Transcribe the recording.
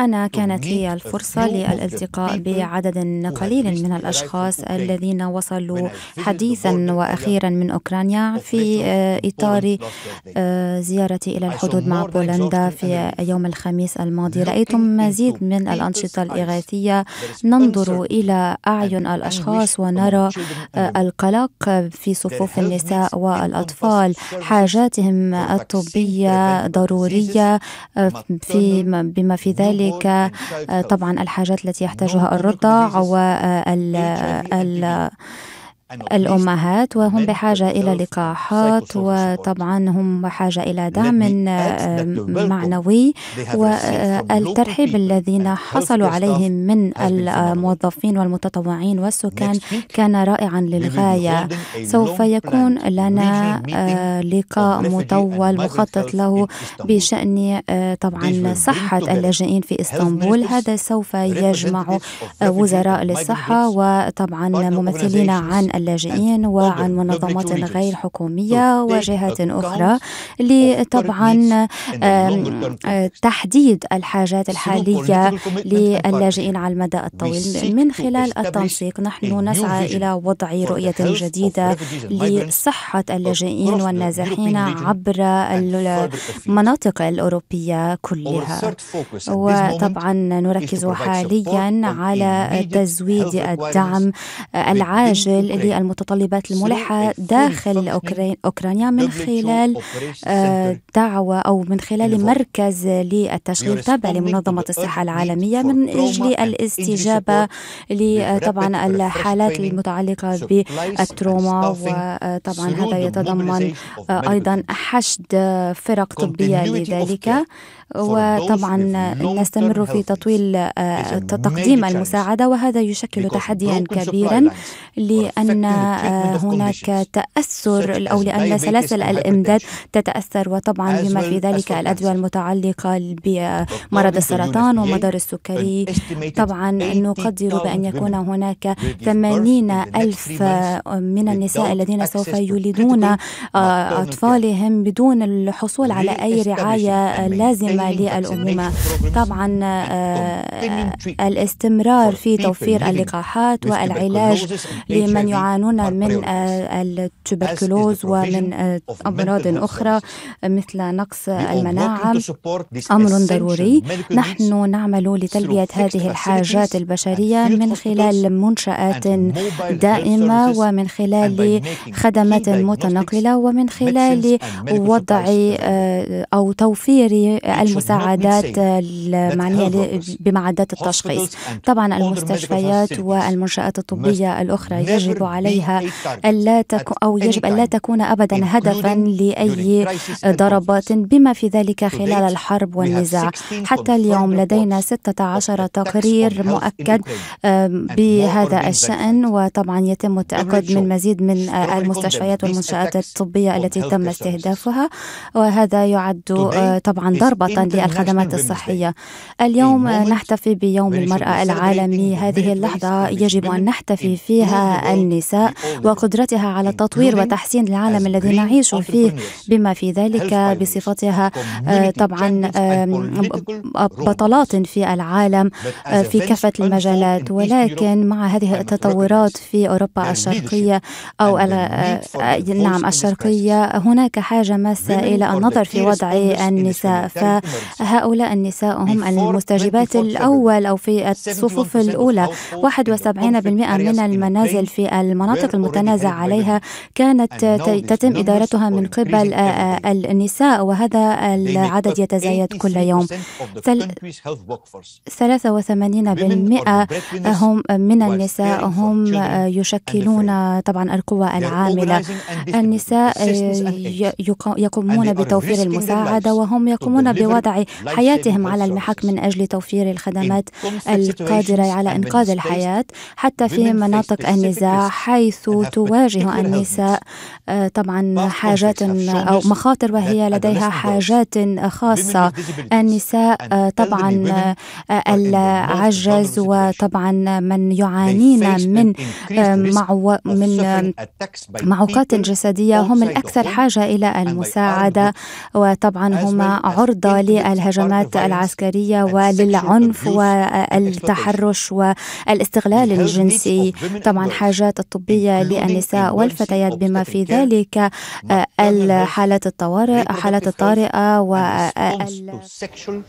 أنا كانت لي الفرصة للالتقاء بعدد قليل من الأشخاص الذين وصلوا حديثا وأخيرا من أوكرانيا في آه، إطار آه، زيارتي إلى الحدود مع بولندا في يوم الخميس الماضي رأيتم مزيد من الأنشطة الإغاثية ننظر إلى أعين الأشخاص ونرى آه، القلق في صفوف النساء والأطفال حاجاتهم الطبية ضرورية في بما في ذلك كذلك آه، طبعا الحاجات التي يحتاجها الرضع وال الأمهات وهم بحاجة إلى لقاحات وطبعا هم بحاجة إلى دعم آه، معنوي والترحيب الذين حصلوا عليه من الموظفين والمتطوعين والسكان كان رائعا للغاية سوف يكون لنا آه، لقاء مطول مخطط له بشأن آه، طبعا صحة اللاجئين في إسطنبول هذا سوف يجمع وزراء للصحة وطبعا ممثلين عن اللاجئين وعن منظمات غير حكومية وجهات أخرى لطبعا آه، تحديد الحاجات الحالية للاجئين على المدى الطويل من خلال التنسيق نحن نسعى إلى وضع رؤية جديدة لصحة اللاجئين والنازحين عبر المناطق الأوروبية كلها وطبعا نركز حاليا على تزويد الدعم العاجل للمتطلبات طيب. الملحة داخل أوكرانيا, أوكرانيا من خلال آه، دعوة أو من خلال مركز للتشغيل تابع لمنظمة الصحة العالمية من أجل الاستجابة لطبعا الحالات المتعلقة بالتروما وطبعا هذا يتضمن آه، أيضا حشد فرق طبية لذلك وطبعا نستمر في تطويل آه، تقديم المساعدة وهذا يشكل تحديا كبيرا لأن هناك تأثر أو لأن سلاسل الإمداد تتأثر وطبعا بما في ذلك الأدوية المتعلقة بمرض السرطان ومدار السكري طبعا نقدر بأن يكون هناك 80 ألف من النساء الذين سوف يولدون آه، أطفالهم بدون الحصول على أي رعاية لازمة الدائمه للأمومة طبعا آه، آه، الاستمرار في توفير اللقاحات والعلاج لمن يعانون من آه، التبركلوز ومن أمراض أخرى مثل نقص المناعة أمر ضروري نحن نعمل لتلبية هذه الحاجات البشرية من خلال منشآت دائمة ومن خلال خدمات متنقلة ومن خلال وضع أو توفير المساعدات المعنية بمعدات التشخيص طبعا المستشفيات والمنشآت الطبية الأخرى يجب عليها ألا تكون أو يجب ألا تكون أبدا هدفا لأي ضربات بما في ذلك خلال الحرب والنزاع حتى اليوم لدينا 16 تقرير مؤكد بهذا الشأن وطبعا يتم التأكد من مزيد من المستشفيات والمنشآت الطبية التي تم استهدافها وهذا يعد آه، طبعا ضربة خاصة للخدمات الصحية اليوم نحتفي بيوم المرأة العالمي هذه اللحظة يجب أن نحتفي فيها النساء وقدرتها على التطوير وتحسين العالم الذي نعيش فيه بما في ذلك بصفتها آه، طبعا آه، بطلات في العالم آه، في كافة المجالات ولكن مع هذه التطورات في أوروبا الشرقية أو نعم الشرقية هناك حاجة ماسة إلى النظر في وضع النساء هؤلاء النساء هم المستجيبات الأول أو في الصفوف الأولى 71% من المنازل في المناطق المتنازع عليها كانت تتم إدارتها من قبل آه، آه، النساء وهذا العدد يتزايد كل يوم 83% هم من النساء هم يشكلون طبعا القوى العاملة النساء يقومون بتوفير المساعدة وهم يقومون بوضع وضع حياتهم على المحك من أجل توفير الخدمات القادرة على إنقاذ الحياة حتى في مناطق النزاع حيث تواجه النساء آه، طبعا حاجات أو مخاطر وهي لديها حاجات خاصة النساء آه، طبعا آه، العجز وطبعا من يعانين من من معوقات جسدية هم الأكثر حاجة إلى المساعدة وطبعا هم عرضة للهجمات العسكرية وللعنف والتحرش والاستغلال الجنسي طبعا حاجات الطبية للنساء والفتيات بما في ذلك آه، الحالات الطوارئ حالات الطارئة و آه، آه،